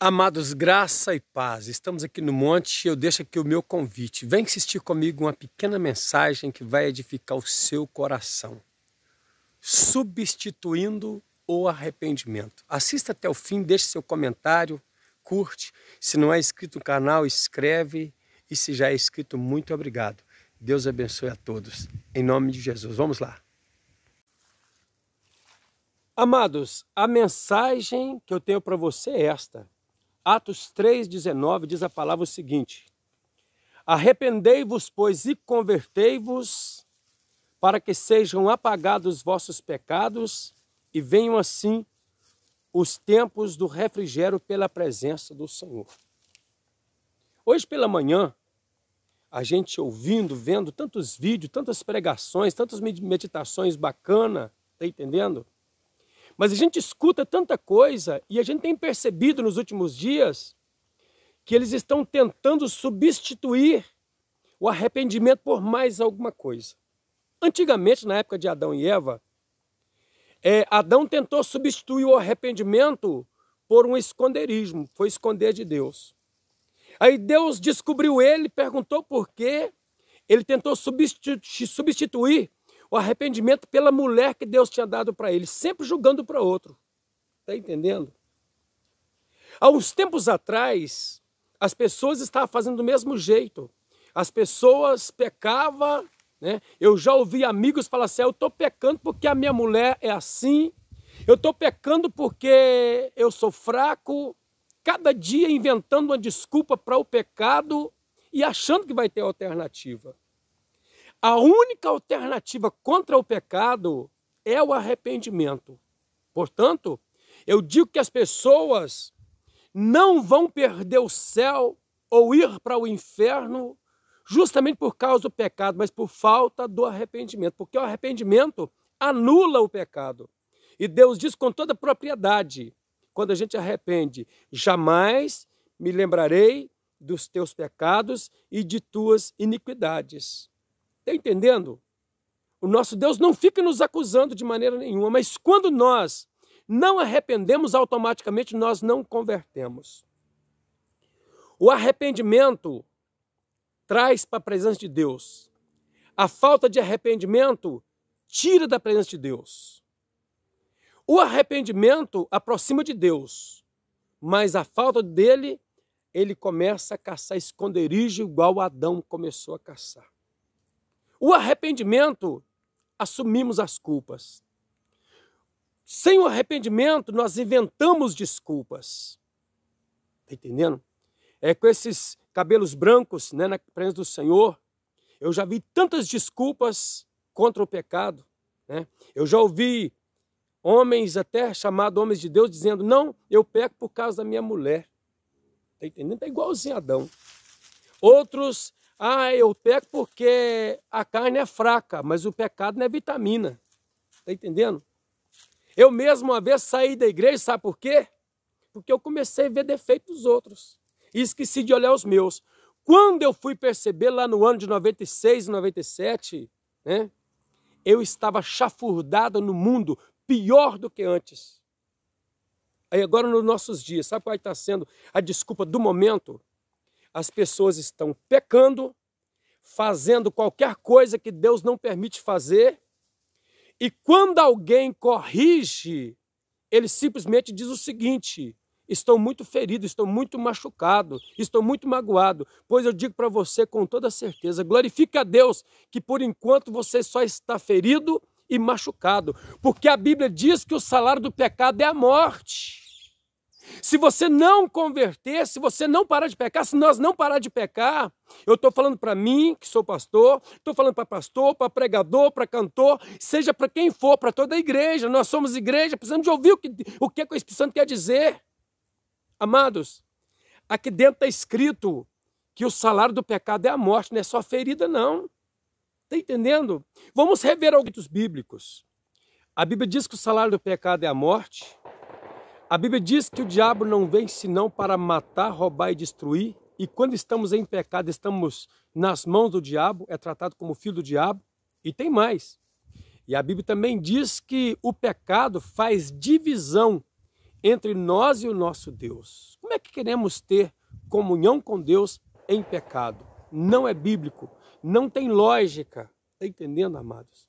Amados, graça e paz, estamos aqui no monte e eu deixo aqui o meu convite. Vem assistir comigo uma pequena mensagem que vai edificar o seu coração, substituindo o arrependimento. Assista até o fim, deixe seu comentário, curte. Se não é inscrito no canal, escreve. E se já é inscrito, muito obrigado. Deus abençoe a todos. Em nome de Jesus. Vamos lá. Amados, a mensagem que eu tenho para você é esta Atos 3,19 diz a palavra o seguinte: Arrependei-vos, pois, e convertei-vos, para que sejam apagados os vossos pecados e venham assim os tempos do refrigério pela presença do Senhor. Hoje pela manhã, a gente ouvindo, vendo tantos vídeos, tantas pregações, tantas meditações bacanas, está entendendo? Mas a gente escuta tanta coisa e a gente tem percebido nos últimos dias que eles estão tentando substituir o arrependimento por mais alguma coisa. Antigamente, na época de Adão e Eva, é, Adão tentou substituir o arrependimento por um esconderismo, foi esconder de Deus. Aí Deus descobriu ele, perguntou por quê, ele tentou substituir o arrependimento pela mulher que Deus tinha dado para ele, sempre julgando para outro. Está entendendo? Há uns tempos atrás, as pessoas estavam fazendo do mesmo jeito. As pessoas pecavam, né? Eu já ouvi amigos falar assim: ah, eu estou pecando porque a minha mulher é assim, eu estou pecando porque eu sou fraco. Cada dia inventando uma desculpa para o pecado e achando que vai ter alternativa. A única alternativa contra o pecado é o arrependimento. Portanto, eu digo que as pessoas não vão perder o céu ou ir para o inferno justamente por causa do pecado, mas por falta do arrependimento, porque o arrependimento anula o pecado. E Deus diz com toda propriedade, quando a gente arrepende, jamais me lembrarei dos teus pecados e de tuas iniquidades. Está entendendo? O nosso Deus não fica nos acusando de maneira nenhuma, mas quando nós não arrependemos, automaticamente nós não convertemos. O arrependimento traz para a presença de Deus. A falta de arrependimento tira da presença de Deus. O arrependimento aproxima de Deus, mas a falta dele, ele começa a caçar esconderijo igual Adão começou a caçar. O arrependimento, assumimos as culpas. Sem o arrependimento, nós inventamos desculpas. Está entendendo? É com esses cabelos brancos, né, na presença do Senhor, eu já vi tantas desculpas contra o pecado. Né? Eu já ouvi homens, até chamados homens de Deus, dizendo: Não, eu peco por causa da minha mulher. Está entendendo? Está igualzinho Adão. Outros ah, eu peco porque a carne é fraca, mas o pecado não é vitamina. Tá entendendo? Eu mesmo uma vez saí da igreja, sabe por quê? Porque eu comecei a ver defeitos dos outros. E esqueci de olhar os meus. Quando eu fui perceber lá no ano de 96, 97, né? Eu estava chafurdado no mundo, pior do que antes. Aí agora nos nossos dias, sabe qual é está sendo a desculpa do momento? as pessoas estão pecando, fazendo qualquer coisa que Deus não permite fazer, e quando alguém corrige, ele simplesmente diz o seguinte: estou muito ferido, estou muito machucado, estou muito magoado, pois eu digo para você com toda certeza: glorifique a Deus que por enquanto você só está ferido e machucado, porque a Bíblia diz que o salário do pecado é a morte. Se você não converter, se você não parar de pecar, se nós não parar de pecar, eu estou falando para mim, que sou pastor, estou falando para pastor, para pregador, para cantor, seja para quem for, para toda a igreja. Nós somos igreja, precisamos de ouvir o que o, que, é o Espírito Santo quer dizer. Amados, aqui dentro está escrito que o salário do pecado é a morte, não é só ferida, não. Está entendendo? Vamos rever alguns bíblicos. A Bíblia diz que o salário do pecado é a morte. A Bíblia diz que o diabo não vem senão para matar, roubar e destruir. E quando estamos em pecado, estamos nas mãos do diabo, é tratado como filho do diabo. E tem mais. E a Bíblia também diz que o pecado faz divisão entre nós e o nosso Deus. Como é que queremos ter comunhão com Deus em pecado? Não é bíblico, não tem lógica. Está entendendo, amados?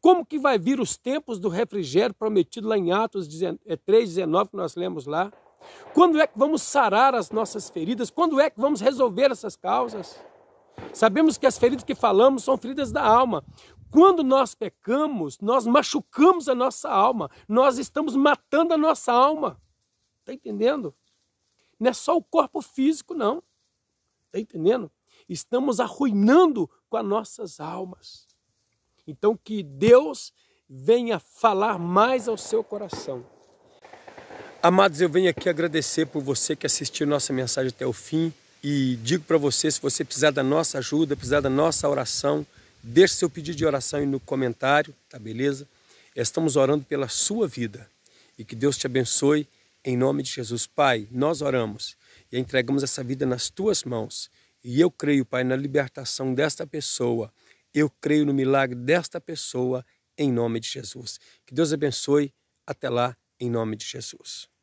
Como que vai vir os tempos do refrigério prometido lá em Atos 3,19 eh, que nós lemos lá? Quando é que vamos sarar as nossas feridas? Quando é que vamos resolver essas causas? Sabemos que as feridas que falamos são feridas da alma. Quando nós pecamos, nós machucamos a nossa alma, nós estamos matando a nossa alma. Está entendendo? Não é só o corpo físico, não. Está entendendo? Estamos arruinando com as nossas almas. Então que Deus venha falar mais ao seu coração. Amados, eu venho aqui agradecer por você que assistiu nossa mensagem até o fim e digo para você, se você precisar da nossa ajuda, precisar da nossa oração, deixe seu pedido de oração aí no comentário, tá beleza? Estamos orando pela sua vida e que Deus te abençoe em nome de Jesus. Pai, nós oramos e entregamos essa vida nas tuas mãos e eu creio, Pai, na libertação desta pessoa eu creio no milagre desta pessoa em nome de Jesus. Que Deus abençoe. Até lá, em nome de Jesus.